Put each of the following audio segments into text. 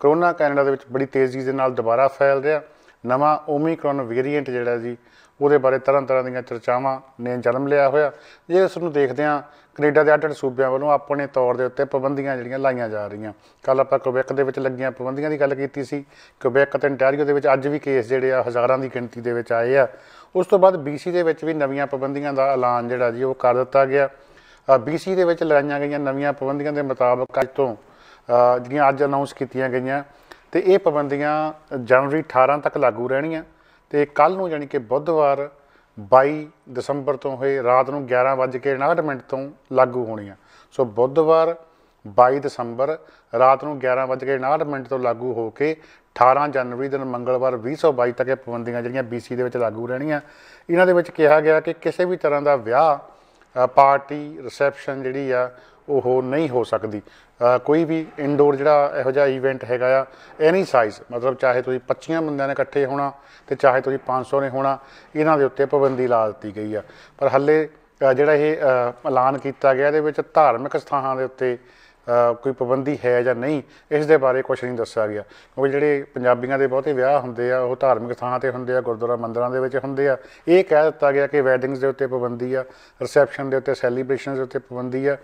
corona Canada ਦੇ ਵਿੱਚ ਬੜੀ ਤੇਜ਼ੀ ਦੇ ਨਾਲ ਦੁਬਾਰਾ ਫੈਲ ਰਿਹਾ ਨਵਾਂ ਓਮਿਕਰੋਨ ਵੇਰੀਐਂਟ ਜਿਹੜਾ ਜੀ ਉਹਦੇ ਬਾਰੇ ਤਰ੍ਹਾਂ ਤਰ੍ਹਾਂ ਦੀਆਂ ਚਰਚਾਵਾਂ ਨੇ ਜਨਮ ਲਿਆ ਹੋਇਆ ਜੇ ਇਸ ਨੂੰ ਦੇਖਦੇ ਹਾਂ ਕੈਨੇਡਾ ਦੇ ਅੱਡ ਸੂਬਿਆਂ ਵੱਲੋਂ ਆਪਣੇ ਤੌਰ ਦੇ ਉੱਤੇ ਪਾਬੰਦੀਆਂ ਜਿਹੜੀਆਂ ਲਾਈਆਂ ਜਾ ਰਹੀਆਂ ਕੱਲ ਆਪਾਂ ਕੁਬੈਕ ਦੇ ਵਿੱਚ ਲੱਗੀਆਂ ਪਾਬੰਦੀਆਂ ਦੀ ਗੱਲ ਕੀਤੀ ਸੀ ਕੁਬੈਕ ਤੇ ਇੰਟਾਰੀਓ ਦੇ ਵਿੱਚ ਅੱਜ ਵੀ ਕੇਸ ਜਿਹੜੇ ਆ ਹਜ਼ਾਰਾਂ ਦੀ ਗਿਣਤੀ ਦੇ ਵਿੱਚ ਆਏ ਆ ਉਸ ਤੋਂ ਬਾਅਦ BC ਦੇ ਵਿੱਚ ਵੀ ਨਵੀਆਂ ਪਾਬੰਦੀਆਂ ਦਾ ਐਲਾਨ ਜਿਹੜਾ ਜੀ ਉਹ ਕਰ ਦਿੱਤਾ ਗਿਆ BC ਦੇ ਵਿੱਚ ਲਗਾਈਆਂ ਗਈਆਂ ਨਵੀਆਂ ਪਾਬੰਦੀਆਂ ਦੇ ਮੁਤਾਬਕ ਅੱਜ ਤੋਂ ਜਿਹੜੀਆਂ ਅੱਜ ਅਨਾਉਂਸ ਕੀਤੀਆਂ ਗਈਆਂ ਤੇ ਇਹ ਪਾਬੰਦੀਆਂ ਜਨਵਰੀ 18 ਤੱਕ ਲਾਗੂ ਰਹਿਣੀਆਂ ਤੇ ਕੱਲ ਨੂੰ ਯਾਨੀ ਕਿ ਬੁੱਧਵਾਰ 22 ਦਸੰਬਰ ਤੋਂ ਹੋਏ ਰਾਤ ਨੂੰ 11:59 ਮਿੰਟ ਤੋਂ ਲਾਗੂ ਹੋਣੀਆਂ ਸੋ ਬੁੱਧਵਾਰ 22 ਦਸੰਬਰ ਰਾਤ ਨੂੰ 11:59 ਮਿੰਟ ਤੋਂ ਲਾਗੂ ਹੋ ਕੇ 18 ਜਨਵਰੀ ਦਿਨ ਮੰਗਲਵਾਰ 2022 ਤੱਕ ਇਹ ਪਾਬੰਦੀਆਂ ਜਿਹੜੀਆਂ BC ਦੇ ਵਿੱਚ ਲਾਗੂ ਰਹਿਣੀਆਂ ਇਹਨਾਂ ਦੇ ਵਿੱਚ ਕਿਹਾ ਗਿਆ ਕਿ ਕਿਸੇ ਵੀ ਤਰ੍ਹਾਂ ਦਾ ਵਿਆਹ ਪਾਰਟੀ ਰਿਸੈਪਸ਼ਨ ਜਿਹੜੀ ਆ ਉਹ ਨਹੀਂ ਹੋ ਸਕਦੀ ਕੋਈ ਵੀ ਇਨਡੋਰ ਜਿਹੜਾ ਇਹੋ ਜਿਹਾ ਇਵੈਂਟ ਹੈਗਾ ਆ ਐਨੀ ਸਾਈਜ਼ ਮਤਲਬ ਚਾਹੇ ਤੁਸੀਂ 25 ਬੰਦਿਆਂ ਨੇ ਇਕੱਠੇ ਹੋਣਾ ਤੇ ਚਾਹੇ ਤੁਸੀਂ 500 ਨੇ ਹੋਣਾ ਇਹਨਾਂ ਦੇ ਉੱਤੇ ਪਾਬੰਦੀ ਲਾ ਦਿੱਤੀ ਗਈ ਆ ਪਰ ਹੱਲੇ ਜਿਹੜਾ ਇਹ ਐਲਾਨ ਕੀਤਾ ਗਿਆ ਇਹਦੇ ਵਿੱਚ ਧਾਰਮਿਕ ਸਥਾਨਾਂ ਦੇ ਉੱਤੇ ਕੋਈ ਪਾਬੰਦੀ ਹੈ ਜਾਂ ਨਹੀਂ ਇਸ ਦੇ ਬਾਰੇ ਕੁਝ ਨਹੀਂ ਦੱਸਿਆ ਗਿਆ ਕਿਉਂਕਿ ਜਿਹੜੇ ਪੰਜਾਬੀਆਂ ਦੇ ਬਹੁਤੇ ਵਿਆਹ ਹੁੰਦੇ ਆ ਉਹ ਧਾਰਮਿਕ ਥਾਂ ਤੇ ਹੁੰਦੇ ਆ ਗੁਰਦੁਆਰਾ ਮੰਦਰਾਂ ਦੇ ਵਿੱਚ ਹੁੰਦੇ ਆ ਇਹ ਕਹਿ ਦਿੱਤਾ ਗਿਆ ਕਿ ਵੈਡਿੰਗਸ ਦੇ ਉੱਤੇ ਪਾਬੰਦੀ ਆ ਰਿਸੈਪਸ਼ਨ ਦੇ ਉੱਤੇ ਸੈਲੀਬ੍ਰੇਸ਼ਨਸ ਦੇ ਉੱਤੇ ਪਾਬੰਦੀ ਆ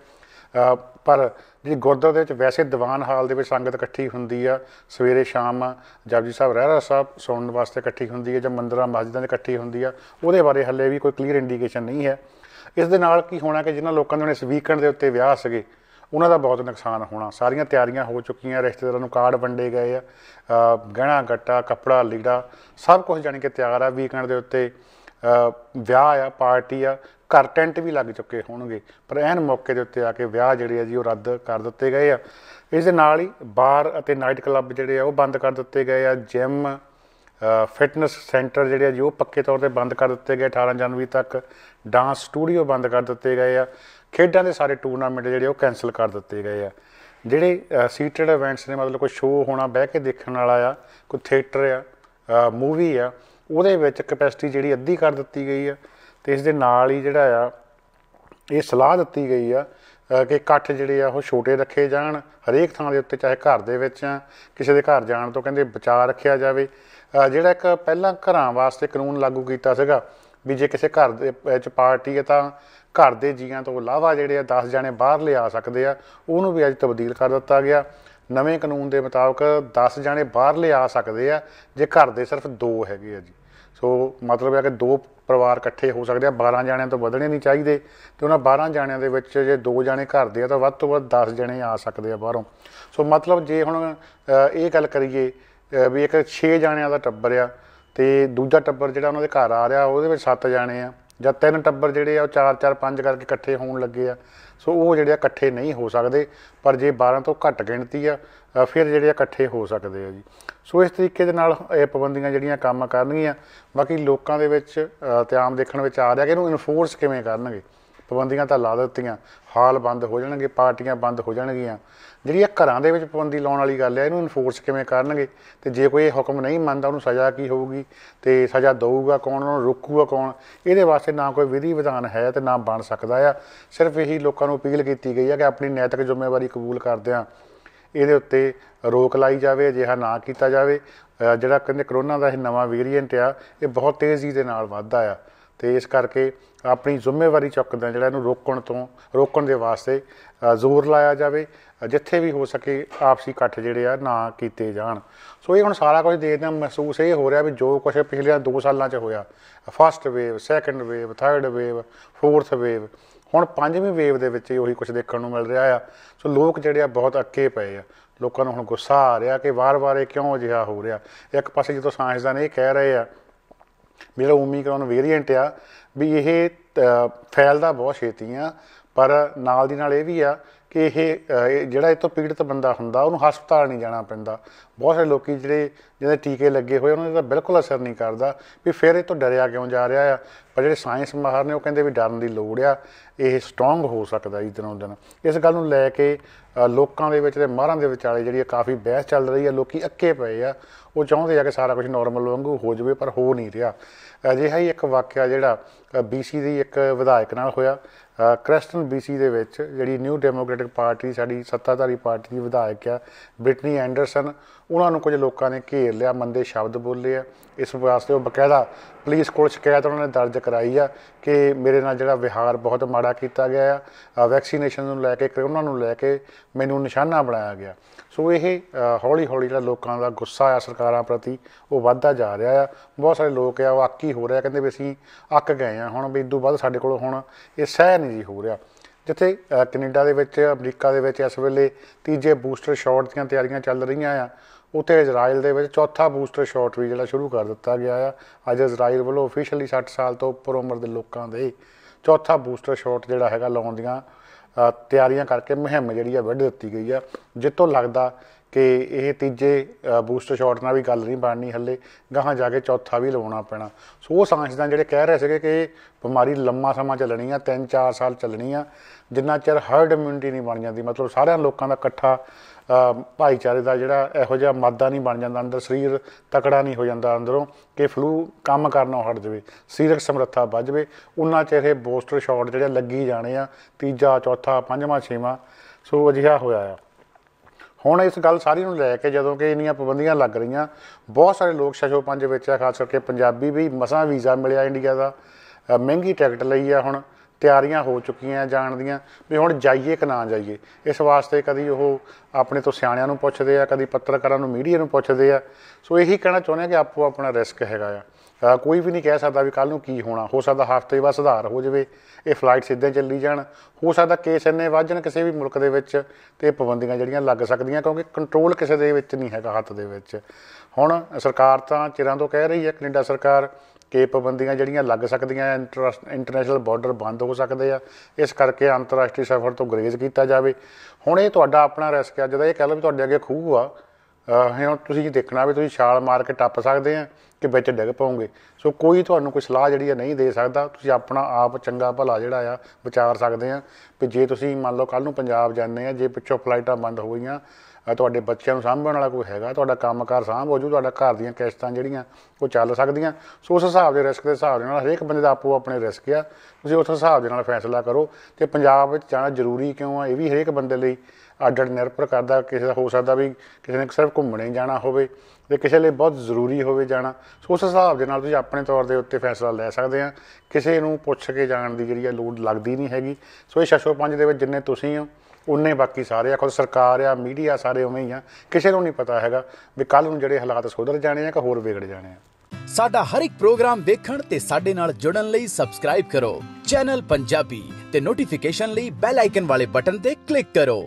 ਪਰ ਜਿਹੜੀ ਗੁਰਦੁਆਰੇ ਦੇ ਵਿੱਚ ਵੈਸੇ ਦੀਵਾਨ ਹਾਲ ਦੇ ਵਿੱਚ ਸੰਗਤ ਇਕੱਠੀ ਹੁੰਦੀ ਆ ਸਵੇਰੇ ਸ਼ਾਮ ਜਪਜੀ ਸਾਹਿਬ ਰਹਿਰਾ ਸਾਹਿਬ ਸੁਣਨ ਵਾਸਤੇ ਇਕੱਠੀ ਹੁੰਦੀ ਹੈ ਜਾਂ ਮੰਦਰਾਂ ਮਸਜਿਦਾਂ ਦੇ ਇਕੱਠੀ ਹੁੰਦੀ ਆ ਉਹਦੇ ਬਾਰੇ ਹੱਲੇ ਵੀ ਕੋਈ ਕਲੀਅਰ ਇੰਡੀਕੇਸ਼ਨ ਨਹੀਂ ਹੈ ਇਸ ਦੇ ਨਾਲ ਕੀ ਹੋਣਾ ਕਿ ਜਿਨ੍ਹਾਂ ਲੋਕਾਂ ਨੇ ਇਸ ਵੀਕਐਂਡ ਦੇ ਉੱਤੇ ਵਿਆਹ ਸੀਗੇ ਉਹਨਾਂ ਦਾ ਬਹੁਤ ਨੁਕਸਾਨ ਹੋਣਾ ਸਾਰੀਆਂ ਤਿਆਰੀਆਂ ਹੋ ਚੁੱਕੀਆਂ ਰਿਸ਼ਤੇਦਾਰਾਂ ਨੂੰ ਕਾਰਡ ਵੰਡੇ ਗਏ ਆ ਗਹਿਣਾ ਗੱਟਾ ਕੱਪੜਾ ਲੀੜਾ ਸਭ ਕੁਝ ਜਾਨੀ ਕਿ ਤਿਆਰ ਆ ਵੀਕਐਂਡ ਦੇ ਉੱਤੇ ਵਿਆਹ ਆ ਪਾਰਟੀ ਆ ਘਰ ਟੈਂਟ ਵੀ ਲੱਗ ਚੁੱਕੇ ਹੋਣਗੇ ਪਰ ਐਨ ਮੌਕੇ ਦੇ ਉੱਤੇ ਆ ਕੇ ਵਿਆਹ ਜਿਹੜੇ ਆ ਜੀ ਉਹ ਰੱਦ ਕਰ ਦਿੱਤੇ ਗਏ ਆ ਇਸ ਦੇ ਨਾਲ ਹੀ ਬਾਰ ਅਤੇ ਨਾਈਟ ਕਲੱਬ ਜਿਹੜੇ ਆ ਉਹ ਬੰਦ ਕਰ ਦਿੱਤੇ ਗਏ ਆ ਜਿਮ ਫਿਟਨੈਸ ਸੈਂਟਰ ਜਿਹੜੇ ਆ ਜੀ ਉਹ ਪੱਕੇ ਤੌਰ ਤੇ ਬੰਦ ਕਰ ਦਿੱਤੇ ਗਏ 18 ਜਨਵਰੀ ਤੱਕ ਡਾਂਸ ਸਟੂਡੀਓ ਬੰਦ ਕਰ ਦਿੱਤੇ ਗਏ ਆ ਖੇਡਾਂ ਦੇ ਸਾਰੇ ਟੂਰਨਾਮੈਂਟ ਜਿਹੜੇ ਉਹ ਕੈਨਸਲ ਕਰ ਦਿੱਤੇ ਗਏ ਆ ਜਿਹੜੇ ਸੀਟਡ ਇਵੈਂਟਸ ਨੇ ਮਤਲਬ ਕੋਈ ਸ਼ੋਅ ਹੋਣਾ ਬਹਿ ਕੇ ਦੇਖਣ ਵਾਲਾ ਆ ਕੋਈ ਥੀਏਟਰ ਆ ਮੂਵੀ ਆ ਉਹਦੇ ਵਿੱਚ ਕੈਪੈਸਿਟੀ ਜਿਹੜੀ ਅੱਧੀ ਕਰ ਦਿੱਤੀ ਗਈ ਆ ਤੇ ਇਸ ਦੇ ਨਾਲ ਹੀ ਜਿਹੜਾ ਆ ਇਹ ਸਲਾਹ ਦਿੱਤੀ ਗਈ ਆ ਕਿ ਇਕੱਠ ਜਿਹੜੇ ਆ ਉਹ ਛੋਟੇ ਰੱਖੇ ਜਾਣ ਹਰੇਕ ਥਾਂ ਦੇ ਉੱਤੇ ਚਾਹੇ ਘਰ ਦੇ ਵਿੱਚ ਕਿਸੇ ਦੇ ਘਰ ਜਾਣ ਤੋਂ ਕਹਿੰਦੇ ਬਚਾ ਰੱਖਿਆ ਜਾਵੇ ਜਿਹੜਾ ਇੱਕ ਪਹਿਲਾਂ ਘਰਾਂ ਵਾਸਤੇ ਕਾਨੂੰਨ ਲਾਗੂ ਕੀਤਾ ਸੀਗਾ ਵੀ ਜੇ ਕਿਸੇ ਘਰ ਦੇ ਵਿੱਚ ਪਾਰਟੀ ਹੈ ਤਾਂ ਘਰ ਦੇ ਜੀਆਂ ਤੋਂ ਇਲਾਵਾ ਜਿਹੜੇ ਆ 10 ਜਾਣੇ ਬਾਹਰ ਲਿਆ ਸਕਦੇ ਆ ਉਹਨੂੰ ਵੀ ਅੱਜ ਤਬਦੀਲ ਕਰ ਦਿੱਤਾ ਗਿਆ ਨਵੇਂ ਕਾਨੂੰਨ ਦੇ ਮੁਤਾਬਕ 10 ਜਾਣੇ ਬਾਹਰ ਲਿਆ ਸਕਦੇ ਆ ਜੇ ਘਰ ਦੇ ਸਿਰਫ 2 ਹੈਗੇ ਆ ਜੀ ਸੋ ਮਤਲਬ ਹੈ ਕਿ ਦੋ ਪਰਿਵਾਰ ਇਕੱਠੇ ਹੋ ਸਕਦੇ ਆ 12 ਜਾਣਿਆਂ ਤੋਂ ਵਧਣੇ ਨਹੀਂ ਚਾਹੀਦੇ ਤੇ ਉਹਨਾਂ 12 ਜਾਣਿਆਂ ਦੇ ਵਿੱਚ ਜੇ ਦੋ ਜਾਣੇ ਘਰ ਦੇ ਆ ਤਾਂ ਵੱਧ ਤੋਂ ਵੱਧ 10 ਜਾਣੇ ਆ ਸਕਦੇ ਆ ਬਾਹਰੋਂ ਸੋ ਮਤਲਬ ਜੇ ਹੁਣ ਇਹ ਗੱਲ ਕਰੀਏ ਵੀ ਇੱਕ 6 ਜਾਣਿਆਂ ਦਾ ਟੱਬਰ ਆ ਤੇ ਦੂਜਾ ਟੱਬਰ ਜਿਹੜਾ ਉਹਨਾਂ ਦੇ ਘਰ ਆ ਰਿਹਾ ਉਹਦੇ ਵਿੱਚ 7 ਜਾਣੇ ਆ ਜਾਂ ਤਿੰਨ ਟੱਬਰ ਜਿਹੜੇ ਆ ਉਹ 4 4 5 ਕਰਕੇ ਇਕੱਠੇ ਹੋਣ ਲੱਗੇ ਆ ਸੋ ਉਹ ਜਿਹੜੇ ਆ ਇਕੱਠੇ ਨਹੀਂ ਹੋ ਸਕਦੇ ਪਰ ਜੇ 12 ਤੋਂ ਘੱਟ ਗਿਣਤੀ ਆ ਫਿਰ ਜਿਹੜੇ ਆ ਇਕੱਠੇ ਹੋ ਸਕਦੇ ਆ ਜੀ ਸੋ ਇਸ ਤਰੀਕੇ ਦੇ ਨਾਲ ਇਹ ਪਾਬੰਦੀਆਂ ਜਿਹੜੀਆਂ ਕੰਮ ਕਰਨਗੀਆਂ ਬਾਕੀ ਲੋਕਾਂ ਦੇ ਵਿੱਚ ਤੇ ਆਮ ਦੇਖਣ ਵਿੱਚ ਆ ਰਿਹਾ ਕਿ ਇਹਨੂੰ ਇਨਫੋਰਸ ਕਿਵੇਂ ਕਰਨਗੇ ਪਾਬੰਦੀਆਂ ਤਾਂ ਲਾ ਦਿੱਤੀਆਂ ਹਾਲ ਬੰਦ ਹੋ ਜਾਣਗੇ ਪਾਰਟੀਆਂ ਬੰਦ ਹੋ ਜਾਣਗੀਆਂ ਜਿਹੜੀ ਇਹ ਘਰਾਂ ਦੇ ਵਿੱਚ ਪਾਬੰਦੀ ਲਾਉਣ ਵਾਲੀ ਗੱਲ ਹੈ ਇਹਨੂੰ ਇਨਫੋਰਸ ਕਿਵੇਂ ਕਰਨਗੇ ਤੇ ਜੇ ਕੋਈ ਇਹ ਹੁਕਮ ਨਹੀਂ ਮੰਨਦਾ ਉਹਨੂੰ ਸਜ਼ਾ ਕੀ ਹੋਊਗੀ ਤੇ ਸਜ਼ਾ ਦਊਗਾ ਕੌਣ ਉਹਨੂੰ ਰੋਕੂਗਾ ਕੌਣ ਇਹਦੇ ਵਾਸਤੇ ਨਾ ਕੋਈ ਵਿਧੀ ਵਿਧਾਨ ਹੈ ਤੇ ਨਾ ਬਣ ਸਕਦਾ ਆ ਸਿਰਫ ਇਹੀ ਲੋਕਾਂ ਨੂੰ ਅਪੀਲ ਕੀਤੀ ਗਈ ਹੈ ਕਿ ਆਪਣੀ ਨੈਤਿਕ ਜ਼ਿੰਮੇਵਾਰੀ ਕਬੂਲ ਕਰਦੇ ਆ ਇਹਦੇ ਉੱਤੇ ਰੋਕ ਲਾਈ ਜਾਵੇ ਅਜਿਹਾ ਨਾ ਕੀਤਾ ਜਾਵੇ ਜਿਹੜਾ ਕਹਿੰਦੇ ਕਰੋਨਾ ਦਾ ਇਹ ਨਵਾਂ ਵੇਰੀਐਂਟ ਆ ਇਹ ਬਹੁਤ ਤੇਜ਼ੀ ਦੇ ਨਾਲ ਵੱਧਦਾ ਆ ਤੇ ਇਸ ਕਰਕੇ ਆਪਣੀ ਜ਼ਿੰਮੇਵਾਰੀ ਚੁੱਕਦਿਆਂ ਜਿਹੜਾ ਇਹਨੂੰ ਰੋਕਣ ਤੋਂ ਰੋਕਣ ਦੇ ਵਾਸਤੇ ਜ਼ੋਰ ਲਾਇਆ ਜਾਵੇ ਜਿੱਥੇ ਵੀ ਹੋ ਸਕੇ ਆਪਸੀ ਇਕੱਠ ਜਿਹੜੇ ਆ ਨਾ ਕੀਤੇ ਜਾਣ ਸੋ ਇਹ ਹੁਣ ਸਾਰਾ ਕੁਝ ਦੇਖਦੇ ਆ ਮਹਿਸੂਸ ਇਹ ਹੋ ਰਿਹਾ ਵੀ ਜੋ ਕੁਝ ਪਿਛਲੇ 2 ਸਾਲਾਂ 'ਚ ਹੋਇਆ first wave second wave third wave fourth wave ਹੁਣ ਪੰਜਵੀਂ ਵੇਵ ਦੇ ਵਿੱਚ ਹੀ ਉਹੀ ਕੁਝ ਦੇਖਣ ਨੂੰ ਮਿਲ ਰਿਹਾ ਆ ਸੋ ਲੋਕ ਜਿਹੜੇ ਆ ਬਹੁਤ ਅੱਕੇ ਪਏ ਆ ਲੋਕਾਂ ਨੂੰ ਹੁਣ ਗੁੱਸਾ ਆ ਰਿਹਾ ਕਿ ਵਾਰ ਵਾਰੇ ਕਿਉਂ ਅਜਿਹਾ ਹੋ ਰਿਹਾ ਇੱਕ ਪਾਸੇ ਜਦੋਂ ਸਾਇੰਸਦਾਨ ਇਹ ਕਹਿ ਰਹੇ ਆ ਮੇਰਾ ਓਮੀਕਰੋਨ ਵੇਰੀਐਂਟ ਆ ਵੀ ਇਹ ਫੈਲਦਾ ਬਹੁਤ ਛੇਤੀ ਆ ਪਰ ਨਾਲ ਦੀ ਨਾਲ ਇਹ ਵੀ ਆ ਕਿ ਇਹ ਜਿਹੜਾ ਇਹ ਤੋਂ ਪੀੜਤ ਬੰਦਾ ਹੁੰਦਾ ਉਹਨੂੰ ਹਸਪਤਾਲ ਨਹੀਂ ਜਾਣਾ ਪੈਂਦਾ ਬਹੁਤ ਸਾਰੇ ਲੋਕੀ ਜਿਹੜੇ ਜਿਹਦੇ ਟੀਕੇ ਲੱਗੇ ਹੋਏ ਉਹਨਾਂ ਦਾ ਬਿਲਕੁਲ ਅਸਰ ਨਹੀਂ ਕਰਦਾ ਵੀ ਫਿਰ ਇਹ ਤੋਂ ਡਰਿਆ ਕਿਉਂ ਜਾ ਰਿਹਾ ਆ ਪਰ ਜਿਹੜੇ ਸਾਇੰਸ ਮਾਹਰ ਨੇ ਉਹ ਕਹਿੰਦੇ ਵੀ ਡਰਨ ਦੀ ਲੋੜ ਆ ਇਹ ਸਟਰੋਂਗ ਹੋ ਸਕਦਾ ਇਸ ਦਿਨੋਂ ਦਿਨ ਇਸ ਗੱਲ ਨੂੰ ਲੈ ਕੇ ਲੋਕਾਂ ਦੇ ਵਿੱਚ ਤੇ ਮਾਹਰਾਂ ਦੇ ਵਿਚਾਲੇ ਜਿਹੜੀ ਕਾਫੀ ਬਹਿਸ ਚੱਲ ਰਹੀ ਹੈ ਲੋਕੀ ਅੱਕੇ ਪਏ ਆ ਉਹ ਚਾਹੁੰਦੇ ਆ ਕਿ ਸਾਰਾ ਕੁਝ ਨਾਰਮਲ ਵਾਂਗੂ ਹੋ ਜਾਵੇ ਪਰ ਹੋ ਨਹੀਂ ਰਿਹਾ ਅਜਿਹਾ ਹੀ ਇੱਕ ਵਾਕਿਆ ਜਿਹੜਾ ਬੀਸੀ ਦੀ ਇੱਕ ਵਿਧਾਇਕ ਨਾਲ ਹੋਇਆ ਕ੍ਰਿਸਟਨ ਬੀਸੀ ਦੇ ਵਿੱਚ ਜਿਹੜੀ ਨਿਊ ਡੈਮੋਕ੍ਰੈਟਿਕ ਪਾਰਟੀ ਸਾਡੀ ਸੱਤਾਧਾਰੀ ਪਾਰਟੀ ਦੀ ਵਿਧਾਇਕ ਆ ਬ੍ਰਿਟਨੀ ਐਂਡਰਸਨ ਉਹਨਾਂ ਨੂੰ ਕੁਝ ਲੋਕਾਂ ਨੇ ਘੇਰ ਲਿਆ ਮੰਦੇ ਸ਼ਬਦ ਬੋਲੇ ਆ ਇਸ ਵਾਸਤੇ ਉਹ ਬਕਾਇਦਾ ਪੁਲਿਸ ਕੋਲ ਸ਼ਿਕਾਇਤ ਉਹਨਾਂ ਨੇ ਦਰਜ ਕਰਾਈ ਆ ਕਿ ਮੇਰੇ ਨਾਲ ਜਿਹੜਾ ਵਿਹਾਰ ਬਹੁਤ ਮਾੜਾ ਕੀਤਾ ਗਿਆ ਆ ਵੈਕਸੀਨੇਸ਼ਨ ਨੂੰ ਲੈ ਕੇ ਉਹਨਾਂ ਨੂੰ ਲੈ ਕੇ ਮੈਨੂੰ ਨਿਸ਼ਾਨਾ ਬਣਾਇਆ ਗਿਆ ਸੋ ਇਹ ਹੌਲੀ ਹੌਲੀ ਜਿਹੜਾ ਲੋਕਾਂ ਦਾ ਗੁੱਸਾ ਆ ਸਰਕਾਰਾਂ ਪ੍ਰਤੀ ਉਹ ਵੱਧਦਾ ਜਾ ਰਿਹਾ ਆ ਬਹੁਤ ਸਾਰੇ ਲੋਕ ਆ ਉਹ ਆਕੀ ਹੋ ਰਿਹਾ ਕਹਿੰਦੇ ਵੀ ਅਸੀਂ ਅੱਕ ਗਏ ਆ ਹੁਣ ਵੀ ਇਦੋਂ ਵੱਧ ਸਾਡੇ ਕੋਲ ਹੁਣ ਇਹ ਸਹਿ ਨਹੀਂ ਜੀ ਹੋ ਰਿਹਾ ਜਿੱਥੇ ਕੈਨੇਡਾ ਦੇ ਵਿੱਚ ਅਮਰੀਕਾ ਦੇ ਵਿੱਚ ਇਸ ਵੇਲੇ ਤੀਜੇ ਬੂਸਟਰ ਸ਼ਾਟ ਦੀਆਂ ਤਿਆਰੀਆਂ ਚੱਲ ਰਹੀਆਂ ਆ ਉੱਥੇ ਇਜ਼ਰਾਈਲ ਦੇ ਵਿੱਚ ਚੌਥਾ ਬੂਸਟਰ ਸ਼ਾਟ ਵੀ ਜਿਹੜਾ ਸ਼ੁਰੂ ਕਰ ਦਿੱਤਾ ਗਿਆ ਆ ਅੱਜ ਇਜ਼ਰਾਈਲ ਵੱਲੋਂ ਅਫੀਸ਼ੀਅਲੀ 60 ਸਾਲ ਤੋਂ ਉੱਪਰ ਉਮਰ ਦੇ ਲੋਕਾਂ ਦੇ ਚੌਥਾ ਬੂਸਟਰ ਸ਼ਾਟ ਜਿਹੜਾ ਹੈਗਾ ਲਾਉਣ ਦੀਆਂ ਤਿਆਰੀਆਂ ਕਰਕੇ ਮੁਹਿੰਮ ਜਿਹੜੀ ਆ ਵੱਢ ਦਿੱਤੀ ਗਈ ਆ ਜਿੱਤੋਂ ਲੱਗਦਾ ਕਿ ਇਹ ਤੀਜੇ ਬੂਸਟਰ ਸ਼ਾਟ ਨਾਲ ਵੀ ਗੱਲ ਨਹੀਂ ਬਣਨੀ ਹੱਲੇ ਗਾਹਾਂ ਜਾ ਕੇ ਚੌਥਾ ਵੀ ਲਵਾਉਣਾ ਪੈਣਾ ਸੋ ਉਹ ਸਾਇੰਸਦਾਨ ਜਿਹੜੇ ਕਹਿ ਰਹੇ ਸੀਗੇ ਕਿ ਬਿਮਾਰੀ ਲੰਮਾ ਸਮਾਂ ਚੱਲਣੀ ਆ 3-4 ਸਾਲ ਚੱਲਣੀ ਆ ਜਿੰਨਾ ਚਿਰ ਹਰਡ ਇਮਿਊਨਿਟੀ ਨਹੀਂ ਬਣ ਜਾਂਦੀ ਮਤਲਬ ਸਾਰਿਆਂ ਲੋਕਾਂ ਦਾ ਇਕੱਠਾ ਭਾਈਚਾਰੇ ਦਾ ਜਿਹੜਾ ਇਹੋ ਜਿਹਾ ਮਾਦਾ ਨਹੀਂ ਬਣ ਜਾਂਦਾ ਅੰਦਰ ਸਰੀਰ ਤਕੜਾ ਨਹੀਂ ਹੋ ਜਾਂਦਾ ਅੰਦਰੋਂ ਕਿ ਫਲੂ ਕੰਮ ਕਰਨਾ ਹਟ ਜਾਵੇ ਸਰੀਰਕ ਸਮਰੱਥਾ ਵੱਧ ਜਾਵੇ ਉਹਨਾਂ ਚਿਰ ਇਹ ਬੂਸਟਰ ਸ਼ਾਟ ਜਿਹੜੇ ਲੱਗੀ ਜਾਣੇ ਆ ਤੀਜਾ ਚੌਥਾ ਪੰਜਵਾਂ ਛੇਵਾਂ ਸੋ ਅਜਿਹਾ ਹੋਇਆ ਆ ਹੁਣ ਇਸ ਗੱਲ ਸਾਰੀ ਨੂੰ ਲੈ ਕੇ ਜਦੋਂ ਕਿ ਇੰਨੀਆਂ ਪਾਬੰਦੀਆਂ ਲੱਗ ਰਹੀਆਂ ਬਹੁਤ ਸਾਰੇ ਲੋਕ ਪੰਜ ਵਿੱਚ ਆ ਖਾਸ ਕਰਕੇ ਪੰਜਾਬੀ ਵੀ ਮਸਾਂ ਵੀਜ਼ਾ ਮਿਲਿਆ ਇੰਡੀਆ ਦਾ ਮਹਿੰਗੀ ਟਿਕਟ ਲਈ ਆ ਹੁਣ ਤਿਆਰੀਆਂ ਹੋ ਚੁੱਕੀਆਂ ਜਾਣ ਦੀਆਂ ਵੀ ਹੁਣ ਜਾਈਏ ਕਿ ਨਾ ਜਾਈਏ ਇਸ ਵਾਸਤੇ ਕਦੀ ਉਹ ਆਪਣੇ ਤੋਂ ਸਿਆਣਿਆਂ ਨੂੰ ਪੁੱਛਦੇ ਆ ਕਦੀ ਪੱਤਰਕਾਰਾਂ ਨੂੰ ਮੀਡੀਆ ਨੂੰ ਪੁੱਛਦੇ ਆ ਸੋ ਇਹੀ ਕਹਿਣਾ ਚਾਹੁੰਦੇ ਆ ਕਿ ਆਪੋ ਆਪਣਾ ਰਿਸਕ ਹੈਗਾ ਆ ਕੋਈ ਵੀ ਨਹੀਂ ਕਹਿ ਸਕਦਾ ਵੀ ਕੱਲ ਨੂੰ ਕੀ ਹੋਣਾ ਹੋ ਸਕਦਾ ਹਫ਼ਤੇ ਬਾਅਦ ਸੁਧਾਰ ਹੋ ਜਾਵੇ ਇਹ ਫਲਾਈਟ ਸਿੱਧੇ ਚੱਲੀ ਜਾਣ ਹੋ ਸਕਦਾ ਕੇਸ ਇੰਨੇ ਵਾਜਣ ਕਿਸੇ ਵੀ ਮੁਲਕ ਦੇ ਵਿੱਚ ਤੇ ਪਾਬੰਦੀਆਂ ਜਿਹੜੀਆਂ ਲੱਗ ਸਕਦੀਆਂ ਕਿਉਂਕਿ ਕੰਟਰੋਲ ਕਿਸੇ ਦੇ ਵਿੱਚ ਨਹੀਂ ਹੈਗਾ ਹੱਥ ਦੇ ਵਿੱਚ ਹੁਣ ਸਰਕਾਰ ਤਾਂ ਚਿਰਾਂ ਤੋਂ ਕਹਿ ਰਹੀ ਹੈ ਕੈਨੇਡਾ ਸਰਕਾਰ ਕਿ ਪਾਬੰਦੀਆਂ ਜਿਹੜੀਆਂ ਲੱਗ ਸਕਦੀਆਂ ਇੰਟਰਨੈਸ਼ਨਲ ਬਾਰਡਰ ਬੰਦ ਹੋ ਸਕਦੇ ਆ ਇਸ ਕਰਕੇ ਅੰਤਰਰਾਸ਼ਟਰੀ ਸਫ਼ਰ ਤੋਂ ਗਰੇਜ਼ ਕੀਤਾ ਜਾਵੇ ਹੁਣ ਇਹ ਤੁਹਾਡਾ ਆਪਣਾ ਰਿਸਕ ਆ ਜਦੋਂ ਇਹ ਕਹਿ ਲਓ ਵੀ ਤੁਹਾਡੇ ਅੱਗੇ ਖੂਹ ਆ ਹੁਣ ਤੁਸੀਂ ਦੇਖਣਾ ਵੀ ਤੁਸੀਂ ਛਾਲ ਮਾਰ ਕੇ ਟੱਪ ਸਕਦੇ ਆ ਕਿ ਵਿੱਚ ਡਿੱਗ ਪਾਉਂਗੇ ਸੋ ਕੋਈ ਤੁਹਾਨੂੰ ਕੋਈ ਸਲਾਹ ਜਿਹੜੀ ਆ ਨਹੀਂ ਦੇ ਸਕਦਾ ਤੁਸੀਂ ਆਪਣਾ ਆਪ ਚੰਗਾ ਭਲਾ ਜਿਹੜਾ ਆ ਵਿਚਾਰ ਸਕਦੇ ਆ ਵੀ ਜੇ ਤੁਸੀਂ ਮੰਨ ਲਓ ਕੱਲ ਨੂੰ ਪੰਜਾਬ ਜਾਂਦੇ ਆ ਜੇ ਪਿੱਛੋਂ ਫਲਾਈਟਾਂ ਬੰਦ ਹੋ ਗਈਆਂ ਤੁਹਾਡੇ ਬੱਚਿਆਂ ਨੂੰ ਸਾਂਭਣ ਵਾਲਾ ਕੋਈ ਹੈਗਾ ਤੁਹਾਡਾ ਕੰਮਕਾਰ ਸਾਂਭ ਹੋ ਜੂ ਤੁਹਾਡਾ ਘਰ ਦੀਆਂ ਕਿਸ਼ਤਾਂ ਜਿਹੜੀਆਂ ਉਹ ਚੱਲ ਸਕਦੀਆਂ ਸੋ ਉਸ ਹਿਸਾਬ ਦੇ ਰਿਸਕ ਦੇ ਹਿਸਾਬ ਨਾਲ ਹਰੇਕ ਬੰਦੇ ਦਾ ਆਪੋ ਆਪਣੇ ਰਿਸਕ ਆ ਤੁਸੀਂ ਉਸ ਹਿਸਾਬ ਦੇ ਨਾਲ ਫੈਸਲਾ ਕਰੋ ਤੇ ਪੰਜਾਬ ਵਿੱਚ ਜਾਣਾ ਜ਼ਰੂਰੀ ਕਿਉਂ ਆ ਇਹ ਵੀ ਹਰੇਕ ਬੰਦੇ ਲਈ ਆਡਰ ਨਿਰਪਰ ਨਿਰਭਰ ਕਰਦਾ ਕਿਸੇ ਦਾ ਹੋ ਸਕਦਾ ਵੀ ਕਿਸੇ ਨੇ ਸਿਰਫ ਘੁੰਮਣੇ ਜਾਣਾ ਹੋਵੇ ਤੇ ਕਿਸੇ ਲਈ ਬਹੁਤ ਜ਼ਰੂਰੀ ਹੋਵੇ ਜਾਣਾ ਸੋ ਉਸ ਹਿਸਾਬ ਦੇ ਨਾਲ ਤੁਸੀਂ ਆਪਣੇ ਤੌਰ ਦੇ ਉੱਤੇ ਫੈਸਲਾ ਲੈ ਸਕਦੇ ਆ ਕਿਸੇ ਨੂੰ ਪੁੱਛ ਕੇ ਜਾਣ ਦੀ ਜਿਹੜੀ ਆ ਲੋੜ ਲੱਗਦੀ ਨਹੀਂ ਹੈਗੀ ਸੋ ਇਹ 605 ਦੇ ਵਿੱਚ ਜਿੰਨੇ ਤੁਸੀਂ ਹੋ ਉਨੇ ਬਾਕੀ ਸਾਰੇ ਆ ਖੁਦ ਸਰਕਾਰ ਆ ਮੀਡੀਆ ਸਾਰੇ ਉਵੇਂ ਹੀ ਆ ਕਿਸੇ ਨੂੰ ਨਹੀਂ ਪਤਾ ਹੈਗਾ ਵੀ ਕੱਲ ਨੂੰ ਜਿਹੜੇ ਹਾਲਾਤ ਸੁਧਰ ਜਾਣੇ ਆ ਕਿ ਹੋਰ ਵਿਗੜ ਜਾਣੇ ਆ ਸਾਡਾ ਹਰ ਇੱਕ ਪ੍ਰੋਗਰਾਮ ਦੇਖਣ ਤੇ ਸਾਡੇ ਨਾਲ ਜੁੜਨ ਲਈ ਸਬਸਕ੍ਰਾਈਬ ਕਰੋ ਚੈਨਲ ਪੰਜਾਬੀ ਤੇ ਨੋਟੀਫਿਕੇਸ਼ਨ ਲਈ ਬੈਲ ਆਈਕਨ ਵਾਲੇ ਬਟਨ ਤੇ ਕਲਿੱਕ ਕਰੋ